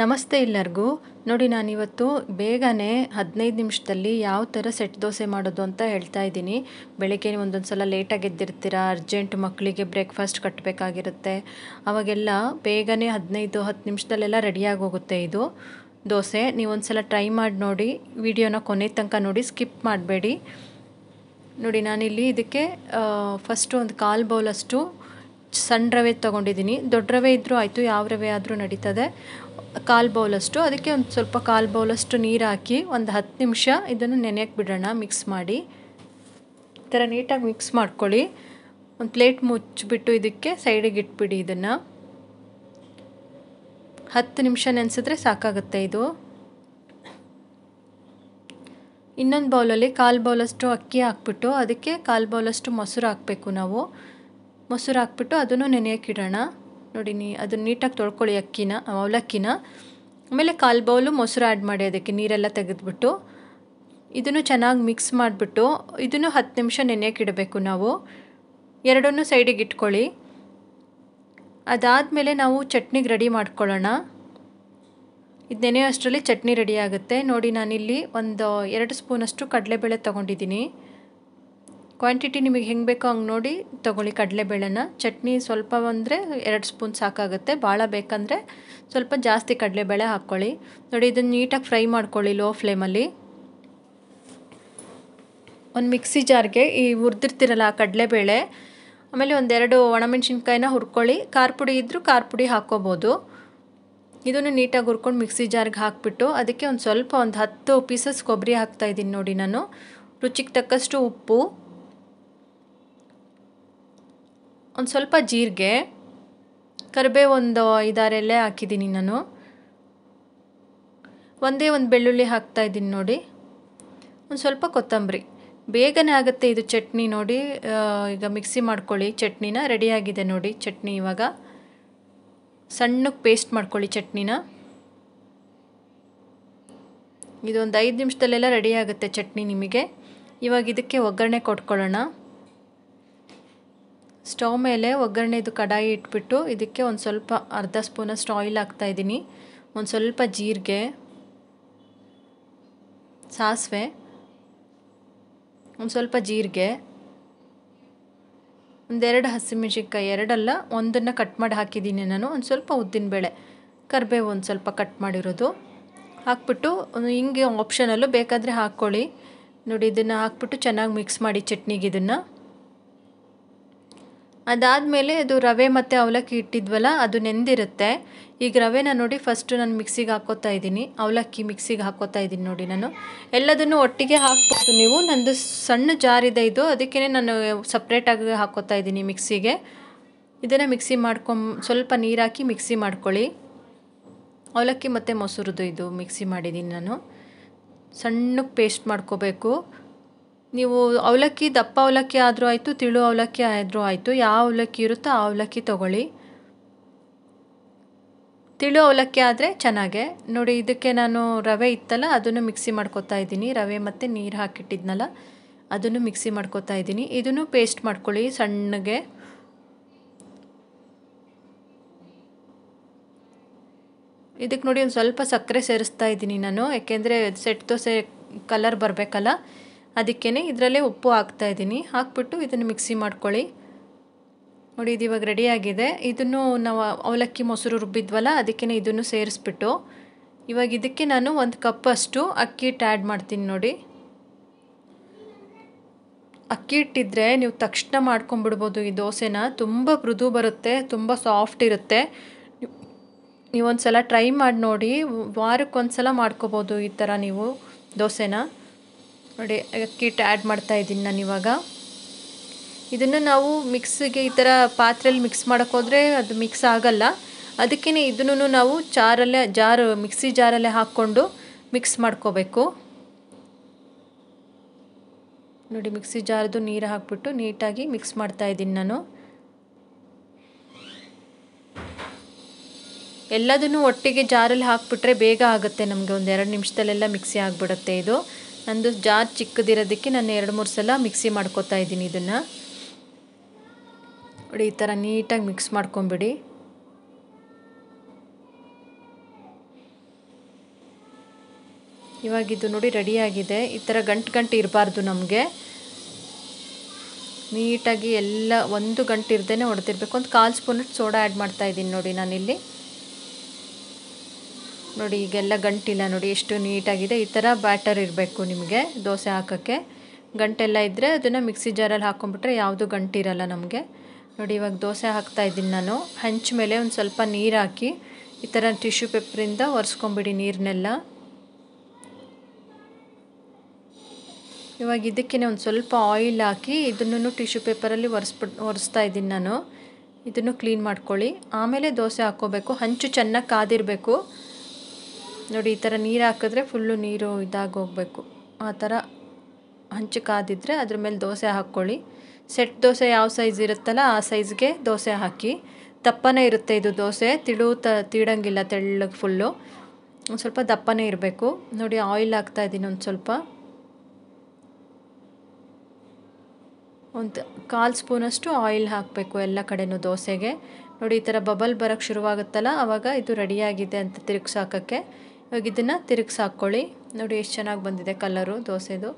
ನಮಸ್ತೆ ಎಲ್ಲರಿಗೂ ನೋಡಿ ನಾನಿವತ್ತು ಬೇಗನೆ ಹದಿನೈದು ನಿಮಿಷದಲ್ಲಿ ಯಾವ ಥರ ಸೆಟ್ ದೋಸೆ ಮಾಡೋದು ಅಂತ ಹೇಳ್ತಾ ಇದ್ದೀನಿ ಬೆಳಗ್ಗೆ ಒಂದೊಂದು ಸಲ ಲೇಟಾಗಿ ಎದ್ದಿರ್ತೀರ ಅರ್ಜೆಂಟ್ ಮಕ್ಕಳಿಗೆ ಬ್ರೇಕ್ಫಾಸ್ಟ್ ಕಟ್ಟಬೇಕಾಗಿರುತ್ತೆ ಅವಾಗೆಲ್ಲ ಬೇಗನೆ ಹದಿನೈದು ಹತ್ತು ನಿಮಿಷದಲ್ಲೆಲ್ಲ ರೆಡಿಯಾಗಿ ಹೋಗುತ್ತೆ ಇದು ದೋಸೆ ನೀವೊಂದು ಸಲ ಟ್ರೈ ಮಾಡಿ ನೋಡಿ ವಿಡಿಯೋನ ಕೊನೆ ತನಕ ನೋಡಿ ಸ್ಕಿಪ್ ಮಾಡಬೇಡಿ ನೋಡಿ ನಾನಿಲ್ಲಿ ಇದಕ್ಕೆ ಫಸ್ಟು ಒಂದು ಕಾಲು ಬೌಲಷ್ಟು ಸಣ್ಣ ರವೆ ತೊಗೊಂಡಿದ್ದೀನಿ ದೊಡ್ಡ ರವೆ ಇದ್ದರೂ ಆಯಿತು ಯಾವ ರವೆ ಆದರೂ ನಡೀತದೆ ಕಾಲು ಬೌಲಷ್ಟು ಅದಕ್ಕೆ ಒಂದು ಸ್ವಲ್ಪ ಕಾಲು ಬೌಲಷ್ಟು ನೀರು ಹಾಕಿ ಒಂದು ಹತ್ತು ನಿಮಿಷ ಇದನ್ನು ನೆನೆಯಕ್ಕೆ ಬಿಡೋಣ ಮಿಕ್ಸ್ ಮಾಡಿ ಈ ಥರ ನೀಟಾಗಿ ಮಿಕ್ಸ್ ಮಾಡ್ಕೊಳ್ಳಿ ಒಂದು ಪ್ಲೇಟ್ ಮುಚ್ಚಿಬಿಟ್ಟು ಇದಕ್ಕೆ ಸೈಡಿಗೆ ಇಟ್ಬಿಡಿ ಇದನ್ನು ಹತ್ತು ನಿಮಿಷ ನೆನೆಸಿದ್ರೆ ಸಾಕಾಗುತ್ತೆ ಇದು ಇನ್ನೊಂದು ಬೌಲಲ್ಲಿ ಕಾಲು ಬೌಲಷ್ಟು ಅಕ್ಕಿ ಹಾಕ್ಬಿಟ್ಟು ಅದಕ್ಕೆ ಕಾಲು ಬೌಲಷ್ಟು ಮೊಸರು ಹಾಕಬೇಕು ನಾವು ಮೊಸರು ಹಾಕ್ಬಿಟ್ಟು ಅದನ್ನು ನೆನೆಯೋಕೆ ನೋಡಿ ನೀ ಅದನ್ನ ನೀಟಾಗಿ ತೊಳ್ಕೊಳ್ಳಿ ಅಕ್ಕಿನ ಅವಲಕ್ಕಿನ ಆಮೇಲೆ ಕಾಲು ಬೌಲು ಮೊಸರು ಆ್ಯಡ್ ಮಾಡಿ ಅದಕ್ಕೆ ನೀರೆಲ್ಲ ತೆಗೆದ್ಬಿಟ್ಟು ಇದನ್ನು ಚೆನ್ನಾಗಿ ಮಿಕ್ಸ್ ಮಾಡಿಬಿಟ್ಟು ಇದನ್ನು ಹತ್ತು ನಿಮಿಷ ನೆನೆಯೋಕ್ಕಿಡಬೇಕು ನಾವು ಎರಡನ್ನೂ ಸೈಡಿಗೆ ಇಟ್ಕೊಳ್ಳಿ ಅದಾದಮೇಲೆ ನಾವು ಚಟ್ನಿಗೆ ರೆಡಿ ಮಾಡ್ಕೊಳ್ಳೋಣ ಇದು ನೆನೆಯೋ ಅಷ್ಟರಲ್ಲಿ ಚಟ್ನಿ ರೆಡಿ ಆಗುತ್ತೆ ನೋಡಿ ನಾನಿಲ್ಲಿ ಒಂದು ಎರಡು ಸ್ಪೂನಷ್ಟು ಕಡಲೆಬೇಳೆ ತೊಗೊಂಡಿದ್ದೀನಿ ಕ್ವಾಂಟಿಟಿ ನಿಮಗೆ ಹೆಂಗೆ ಬೇಕೋ ಹಂಗೆ ನೋಡಿ ತೊಗೊಳ್ಳಿ ಕಡಲೆಬೇಳೆನ ಚಟ್ನಿ ಸ್ವಲ್ಪ ಅಂದರೆ ಎರಡು ಸ್ಪೂನ್ ಸಾಕಾಗುತ್ತೆ ಭಾಳ ಬೇಕಂದರೆ ಸ್ವಲ್ಪ ಜಾಸ್ತಿ ಕಡಲೆಬೇಳೆ ಹಾಕ್ಕೊಳ್ಳಿ ನೋಡಿ ಇದನ್ನು ನೀಟಾಗಿ ಫ್ರೈ ಮಾಡ್ಕೊಳ್ಳಿ ಲೋ ಫ್ಲೇಮಲ್ಲಿ ಒಂದು ಮಿಕ್ಸಿ ಜಾರ್ಗೆ ಈ ಹುರಿದಿರ್ತಿರಲ್ಲ ಆ ಕಡಲೆಬೇಳೆ ಆಮೇಲೆ ಒಂದೆರಡು ಒಣಮೆಣ್ಸಿನ್ಕಾಯಿನ ಹುರ್ಕೊಳ್ಳಿ ಖಾರ ಪುಡಿ ಇದ್ದರೂ ಖಾರ ಪುಡಿ ಹಾಕ್ಕೋಬೋದು ಇದನ್ನು ನೀಟಾಗಿ ಹುರ್ಕೊಂಡು ಮಿಕ್ಸಿ ಜಾರ್ಗೆ ಹಾಕಿಬಿಟ್ಟು ಅದಕ್ಕೆ ಒಂದು ಸ್ವಲ್ಪ ಒಂದು ಹತ್ತು ಪೀಸಸ್ ಕೊಬ್ಬರಿ ಹಾಕ್ತಾಯಿದ್ದೀನಿ ನೋಡಿ ನಾನು ರುಚಿಗೆ ತಕ್ಕಷ್ಟು ಉಪ್ಪು ಒಂದು ಸ್ವಲ್ಪ ಜೀರಿಗೆ ಕರಿಬೇವು ಒಂದು ಐದಾರೆಲೆ ಹಾಕಿದ್ದೀನಿ ನಾನು ಒಂದೇ ಒಂದು ಬೆಳ್ಳುಳ್ಳಿ ಹಾಕ್ತಾಯಿದ್ದೀನಿ ನೋಡಿ ಒಂದು ಸ್ವಲ್ಪ ಕೊತ್ತಂಬರಿ ಬೇಗನೆ ಆಗುತ್ತೆ ಇದು ಚಟ್ನಿ ನೋಡಿ ಈಗ ಮಿಕ್ಸಿ ಮಾಡ್ಕೊಳ್ಳಿ ಚಟ್ನಿನ ರೆಡಿಯಾಗಿದೆ ನೋಡಿ ಚಟ್ನಿ ಇವಾಗ ಸಣ್ಣಕ್ಕೆ ಪೇಸ್ಟ್ ಮಾಡ್ಕೊಳ್ಳಿ ಚಟ್ನಿನ ಇದೊಂದು ಐದು ನಿಮಿಷದಲ್ಲೆಲ್ಲ ರೆಡಿಯಾಗುತ್ತೆ ಚಟ್ನಿ ನಿಮಗೆ ಇವಾಗ ಇದಕ್ಕೆ ಒಗ್ಗರಣೆ ಕೊಟ್ಕೊಳ್ಳೋಣ ಸ್ಟವ್ ಮೇಲೆ ಒಗ್ಗರಣೆದು ಕಡಾಯಿ ಇಟ್ಬಿಟ್ಟು ಇದಕ್ಕೆ ಒಂದು ಸ್ವಲ್ಪ ಅರ್ಧ ಸ್ಪೂನಷ್ಟು ಆಯಿಲ್ ಹಾಕ್ತಾಯಿದ್ದೀನಿ ಒಂದು ಸ್ವಲ್ಪ ಜೀರಿಗೆ ಸಾಸಿವೆ ಒಂದು ಸ್ವಲ್ಪ ಜೀರಿಗೆ ಒಂದೆರಡು ಹಸಿಮೆಣ್ಸಿನ್ಕಾಯಿ ಎರಡಲ್ಲ ಒಂದನ್ನು ಕಟ್ ಮಾಡಿ ಹಾಕಿದ್ದೀನಿ ನಾನು ಒಂದು ಸ್ವಲ್ಪ ಬೇಳೆ ಕರಿಬೇವು ಒಂದು ಸ್ವಲ್ಪ ಕಟ್ ಮಾಡಿರೋದು ಹಾಕ್ಬಿಟ್ಟು ಹಿಂಗೆ ಆಪ್ಷನಲ್ಲೂ ಬೇಕಾದರೆ ಹಾಕ್ಕೊಳ್ಳಿ ನೋಡಿ ಇದನ್ನು ಹಾಕ್ಬಿಟ್ಟು ಚೆನ್ನಾಗಿ ಮಿಕ್ಸ್ ಮಾಡಿ ಚಟ್ನಿಗೆ ಇದನ್ನು ಅದಾದಮೇಲೆ ಅದು ರವೆ ಮತ್ತು ಅವಲಕ್ಕಿ ಇಟ್ಟಿದ್ವಲ್ಲ ಅದು ನೆಂದಿರುತ್ತೆ ಈಗ ರವೆನ ನೋಡಿ ಫಸ್ಟು ನಾನು ಮಿಕ್ಸಿಗೆ ಹಾಕೋತಾ ಇದ್ದೀನಿ ಅವಲಕ್ಕಿ ಮಿಕ್ಸಿಗೆ ಹಾಕೋತಾ ಇದ್ದೀನಿ ನೋಡಿ ನಾನು ಎಲ್ಲದನ್ನು ಒಟ್ಟಿಗೆ ಹಾಕ್ಬೋದು ನೀವು ನಂದು ಸಣ್ಣ ಜಾರಿದೆ ಇದು ಅದಕ್ಕೇ ನಾನು ಸಪ್ರೇಟಾಗಿ ಹಾಕೋತಾ ಇದ್ದೀನಿ ಮಿಕ್ಸಿಗೆ ಇದನ್ನು ಮಿಕ್ಸಿ ಮಾಡ್ಕೊಂ ಸ್ವಲ್ಪ ನೀರು ಹಾಕಿ ಮಿಕ್ಸಿ ಮಾಡ್ಕೊಳ್ಳಿ ಅವಲಕ್ಕಿ ಮತ್ತು ಮೊಸರುದು ಇದು ಮಿಕ್ಸಿ ಮಾಡಿದ್ದೀನಿ ನಾನು ಸಣ್ಣಕ್ಕೆ ಪೇಸ್ಟ್ ಮಾಡ್ಕೋಬೇಕು ನೀವು ಅವಲಕ್ಕಿ ದಪ್ಪ ಅವಲಕ್ಕಿ ಆದರೂ ಆಯಿತು ತಿಳು ಅವಲಕ್ಕಿ ಆದರೂ ಆಯಿತು ಯಾವ ಅವಲಕ್ಕಿ ಇರುತ್ತೋ ಆ ಅವಲಕ್ಕಿ ತೊಗೊಳ್ಳಿ ತಿಳು ಅವಲಕ್ಕಿ ಆದರೆ ಚೆನ್ನಾಗೆ ನೋಡಿ ಇದಕ್ಕೆ ನಾನು ರವೆ ಇತ್ತಲ್ಲ ಅದನ್ನು ಮಿಕ್ಸಿ ಮಾಡ್ಕೊತಾ ಇದ್ದೀನಿ ರವೆ ಮತ್ತು ನೀರು ಹಾಕಿಟ್ಟಿದ್ನಲ್ಲ ಅದನ್ನು ಮಿಕ್ಸಿ ಮಾಡ್ಕೊತಾ ಇದ್ದೀನಿ ಇದನ್ನು ಪೇಸ್ಟ್ ಮಾಡ್ಕೊಳ್ಳಿ ಸಣ್ಣಗೆ ಇದಕ್ಕೆ ನೋಡಿ ಒಂದು ಸ್ವಲ್ಪ ಸಕ್ಕರೆ ಸೇರಿಸ್ತಾ ಇದ್ದೀನಿ ನಾನು ಯಾಕೆಂದರೆ ಸೆಟ್ ದೋಸೆ ಕಲರ್ ಬರಬೇಕಲ್ಲ ಅದಕ್ಕೇ ಇದರಲ್ಲೇ ಉಪ್ಪು ಇದ್ದೀನಿ ಹಾಕ್ಬಿಟ್ಟು ಇದನ್ನು ಮಿಕ್ಸಿ ಮಾಡ್ಕೊಳ್ಳಿ ನೋಡಿ ಇದು ಇವಾಗ ರೆಡಿಯಾಗಿದೆ ಇದನ್ನು ನಾವು ಅವಲಕ್ಕಿ ಮೊಸರು ರುಬ್ಬಿದ್ವಲ್ಲ ಅದಕ್ಕೇ ಇದನ್ನು ಸೇರಿಸ್ಬಿಟ್ಟು ಇವಾಗ ಇದಕ್ಕೆ ನಾನು ಒಂದು ಕಪ್ಪಷ್ಟು ಅಕ್ಕಿ ಹಿಟ್ಟು ಆ್ಯಡ್ ಮಾಡ್ತೀನಿ ನೋಡಿ ಅಕ್ಕಿ ಹಿಟ್ಟಿದ್ರೆ ನೀವು ತಕ್ಷಣ ಮಾಡ್ಕೊಂಬಿಡ್ಬೋದು ಈ ದೋಸೆನ ತುಂಬ ಮೃದು ಬರುತ್ತೆ ತುಂಬ ಸಾಫ್ಟ್ ಇರುತ್ತೆ ನೀವೊಂದು ಸಲ ಟ್ರೈ ಮಾಡಿ ನೋಡಿ ವಾರಕ್ಕೊಂದು ಸಲ ಮಾಡ್ಕೋಬೋದು ಈ ಥರ ನೀವು ದೋಸೆನ ನೋಡಿ ಅಕ್ಕಿ ಆ್ಯಡ್ ಮಾಡ್ತಾ ಇದ್ದೀನಿ ನಾನು ಇವಾಗ ಇದನ್ನು ನಾವು ಮಿಕ್ಸಿಗೆ ಈ ಥರ ಪಾತ್ರೆಯಲ್ಲಿ ಮಿಕ್ಸ್ ಮಾಡೋಕ್ಕೋದ್ರೆ ಅದು ಮಿಕ್ಸ್ ಆಗಲ್ಲ ಅದಕ್ಕೇ ಇದನ್ನು ನಾವು ಚಾರಲ್ಲೇ ಜಾರು ಮಿಕ್ಸಿ ಜಾರಲ್ಲೇ ಹಾಕ್ಕೊಂಡು ಮಿಕ್ಸ್ ಮಾಡ್ಕೋಬೇಕು ನೋಡಿ ಮಿಕ್ಸಿ ಜಾರದು ನೀರು ಹಾಕ್ಬಿಟ್ಟು ನೀಟಾಗಿ ಮಿಕ್ಸ್ ಮಾಡ್ತಾ ಇದ್ದೀನಿ ನಾನು ಎಲ್ಲದನ್ನು ಒಟ್ಟಿಗೆ ಜಾರಲ್ಲಿ ಹಾಕಿಬಿಟ್ರೆ ಬೇಗ ಆಗುತ್ತೆ ನಮಗೆ ಒಂದು ಎರಡು ನಿಮಿಷದಲ್ಲೆಲ್ಲ ಮಿಕ್ಸಿ ಆಗಿಬಿಡುತ್ತೆ ಇದು ನಂದು ಜಾರ್ ಚಿಕ್ಕದಿರೋದಕ್ಕೆ ನಾನು ಎರಡು ಮೂರು ಸಲ ಮಿಕ್ಸಿ ಮಾಡ್ಕೊತಾ ಇದ್ದೀನಿ ಇದನ್ನು ನೋಡಿ ಈ ಥರ ನೀಟಾಗಿ ಮಿಕ್ಸ್ ಮಾಡ್ಕೊಂಬಿಡಿ ಇವಾಗಿದ್ದು ನೋಡಿ ರೆಡಿಯಾಗಿದೆ ಈ ಥರ ಗಂಟು ಗಂಟು ಇರಬಾರ್ದು ನಮಗೆ ನೀಟಾಗಿ ಎಲ್ಲ ಒಂದು ಗಂಟು ಇರ್ದೇ ಹೊಡೆದಿರ್ಬೇಕು ಒಂದು ಕಾಲು ಸ್ಪೂನ್ ಸೋಡಾ ಆ್ಯಡ್ ಮಾಡ್ತಾಯಿದ್ದೀನಿ ನೋಡಿ ನಾನಿಲ್ಲಿ ನೋಡಿ ಈಗೆಲ್ಲ ಗಂಟಿಲ್ಲ ನೋಡಿ ಎಷ್ಟು ನೀಟಾಗಿದೆ ಈ ಥರ ಬ್ಯಾಟರ್ ಇರಬೇಕು ನಿಮಗೆ ದೋಸೆ ಹಾಕೋಕ್ಕೆ ಗಂಟೆಲ್ಲ ಇದ್ದರೆ ಅದನ್ನು ಮಿಕ್ಸಿ ಜಾರಲ್ಲಿ ಹಾಕೊಂಡ್ಬಿಟ್ರೆ ಯಾವುದು ಗಂಟಿರಲ್ಲ ನಮಗೆ ನೋಡಿ ಇವಾಗ ದೋಸೆ ಹಾಕ್ತಾ ಇದ್ದೀನಿ ನಾನು ಹಂಚ ಮೇಲೆ ಒಂದು ಸ್ವಲ್ಪ ನೀರು ಹಾಕಿ ಈ ಥರ ಟಿಶ್ಯೂ ಪೇಪರಿಂದ ಒರೆಸ್ಕೊಂಬಿಡಿ ನೀರನ್ನೆಲ್ಲ ಇವಾಗ ಇದಕ್ಕೇ ಒಂದು ಸ್ವಲ್ಪ ಆಯಿಲ್ ಹಾಕಿ ಇದನ್ನು ಟಿಶ್ಯೂ ಪೇಪರಲ್ಲಿ ಒರೆಸ್ಬಿಟ್ಟು ಒರೆಸ್ತಾ ಇದ್ದೀನಿ ನಾನು ಇದನ್ನು ಕ್ಲೀನ್ ಮಾಡ್ಕೊಳ್ಳಿ ಆಮೇಲೆ ದೋಸೆ ಹಾಕ್ಕೋಬೇಕು ಹಂಚು ಚೆನ್ನಾಗಿ ಕಾದಿರಬೇಕು ನೋಡಿ ಈ ಥರ ನೀರು ಹಾಕಿದ್ರೆ ಫುಲ್ಲು ನೀರು ಹೋಗಬೇಕು ಆ ಥರ ಕಾದಿದ್ದರೆ ಅದ್ರ ಮೇಲೆ ದೋಸೆ ಹಾಕ್ಕೊಳ್ಳಿ ಸೆಟ್ ದೋಸೆ ಯಾವ ಸೈಜ್ ಇರುತ್ತಲ್ಲ ಆ ಸೈಜ್ಗೆ ದೋಸೆ ಹಾಕಿ ದಪ್ಪನೇ ಇರುತ್ತೆ ಇದು ದೋಸೆ ತಿಳು ತ ತೀಡಂಗಿಲ್ಲ ತೆಳ್ಳಗೆ ಫುಲ್ಲು ಒಂದು ಸ್ವಲ್ಪ ದಪ್ಪನೇ ಇರಬೇಕು ನೋಡಿ ಆಯಿಲ್ ಹಾಕ್ತಾ ಇದ್ದೀನಿ ಒಂದು ಸ್ವಲ್ಪ ಒಂದು ಕಾಲು ಸ್ಪೂನಷ್ಟು ಆಯಿಲ್ ಹಾಕಬೇಕು ಎಲ್ಲ ಕಡೆನೂ ದೋಸೆಗೆ ನೋಡಿ ಈ ಥರ ಬಬಲ್ ಬರೋಕ್ಕೆ ಶುರುವಾಗುತ್ತಲ್ಲ ಆವಾಗ ಇದು ರೆಡಿಯಾಗಿದೆ ಅಂತ ತಿರುಗಿಸಾಕೋಕ್ಕೆ ಇವಾಗ ಇದನ್ನು ತಿರುಗಿಸಿ ಹಾಕ್ಕೊಳ್ಳಿ ನೋಡಿ ಎಷ್ಟು ಚೆನ್ನಾಗಿ ಬಂದಿದೆ ಕಲರು ದೋಸೆದು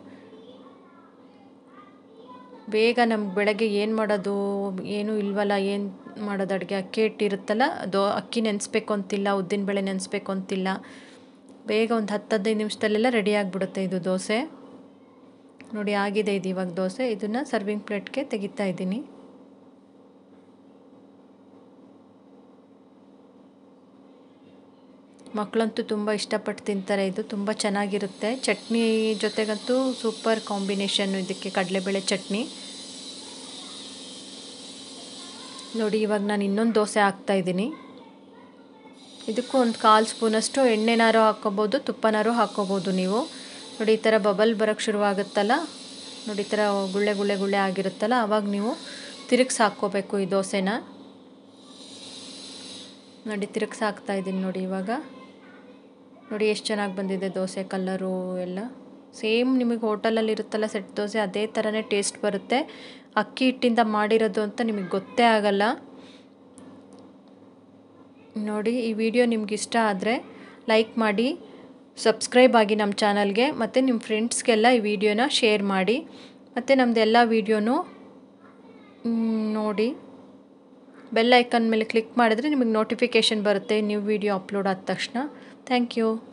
ಬೇಗ ನಮ್ಗೆ ಬೆಳಗ್ಗೆ ಏನು ಮಾಡೋದು ಏನೂ ಇಲ್ವಲ್ಲ ಏನು ಮಾಡೋದು ಅಡುಗೆ ಅಕ್ಕಿ ಇಟ್ಟಿರುತ್ತಲ್ಲ ಅದು ಅಕ್ಕಿ ನೆನೆಸ್ಬೇಕು ಅಂತಿಲ್ಲ ಉದ್ದಿನ ಬೇಳೆ ನೆನೆಸ್ಬೇಕು ಅಂತಿಲ್ಲ ಬೇಗ ಒಂದು ಹತ್ತು ಹದಿನೈದು ನಿಮಿಷದಲ್ಲೆಲ್ಲ ರೆಡಿ ಆಗಿಬಿಡುತ್ತೆ ಇದು ದೋಸೆ ನೋಡಿ ಆಗಿದೆ ಇದು ಇವಾಗ ದೋಸೆ ಇದನ್ನು ಸರ್ವಿಂಗ್ ಪ್ಲೇಟ್ಗೆ ತೆಗಿತಾ ಇದ್ದೀನಿ ಮಕ್ಕಳಂತೂ ತುಂಬ ಇಷ್ಟಪಟ್ಟು ತಿಂತಾರೆ ಇದು ತುಂಬ ಚೆನ್ನಾಗಿರುತ್ತೆ ಚಟ್ನಿ ಜೊತೆಗಂತೂ ಸೂಪರ್ ಕಾಂಬಿನೇಷನ್ನು ಇದಕ್ಕೆ ಕಡಲೆಬೇಳೆ ಚಟ್ನಿ ನೋಡಿ ಇವಾಗ ನಾನು ಇನ್ನೊಂದು ದೋಸೆ ಹಾಕ್ತಾ ಇದ್ದೀನಿ ಇದಕ್ಕೂ ಒಂದು ಕಾಲು ಸ್ಪೂನಷ್ಟು ಎಣ್ಣೆನಾರು ಹಾಕ್ಕೋಬೋದು ತುಪ್ಪನಾರು ಹಾಕ್ಕೋಬೋದು ನೀವು ನೋಡಿ ಈ ಥರ ಬಬಲ್ ಬರೋಕ್ಕೆ ಶುರುವಾಗುತ್ತಲ್ಲ ನೋಡಿ ಈ ಥರ ಗುಳ್ಳೆ ಗುಳ್ಳೆ ಗುಳ್ಳೆ ಆಗಿರುತ್ತಲ್ಲ ಆವಾಗ ನೀವು ತಿರುಗ್ಸಿ ಹಾಕ್ಕೋಬೇಕು ಈ ದೋಸೆನ ನೋಡಿ ತಿರುಗ್ಸಿ ಹಾಕ್ತಾ ಇದ್ದೀನಿ ನೋಡಿ ಇವಾಗ ನೋಡಿ ಎಷ್ಟು ಚೆನ್ನಾಗಿ ಬಂದಿದೆ ದೋಸೆ ಕಲ್ಲರು ಎಲ್ಲ ಸೇಮ್ ನಿಮಗೆ ಹೋಟೆಲಲ್ಲಿ ಇರುತ್ತಲ್ಲ ಸೆಟ್ ದೋಸೆ ಅದೇ ಥರನೇ ಟೇಸ್ಟ್ ಬರುತ್ತೆ ಅಕ್ಕಿ ಹಿಟ್ಟಿಂದ ಮಾಡಿರೋದು ಅಂತ ನಿಮಗೆ ಗೊತ್ತೇ ಆಗಲ್ಲ ನೋಡಿ ಈ ವಿಡಿಯೋ ನಿಮ್ಗೆ ಇಷ್ಟ ಆದರೆ ಲೈಕ್ ಮಾಡಿ ಸಬ್ಸ್ಕ್ರೈಬ್ ಆಗಿ ನಮ್ಮ ಚಾನಲ್ಗೆ ಮತ್ತು ನಿಮ್ಮ ಫ್ರೆಂಡ್ಸ್ಗೆಲ್ಲ ಈ ವಿಡಿಯೋನ ಶೇರ್ ಮಾಡಿ ಮತ್ತು ನಮ್ಮದೆಲ್ಲ ವೀಡಿಯೋನೂ ನೋಡಿ ಬೆಲ್ ಐಕನ್ ಮೇಲೆ ಕ್ಲಿಕ್ ಮಾಡಿದ್ರೆ ನಿಮಗೆ ನೋಟಿಫಿಕೇಷನ್ ಬರುತ್ತೆ ನ್ಯೂ ವಿಡಿಯೋ ಅಪ್ಲೋಡ್ ಆದ ತಕ್ಷಣ Thank you.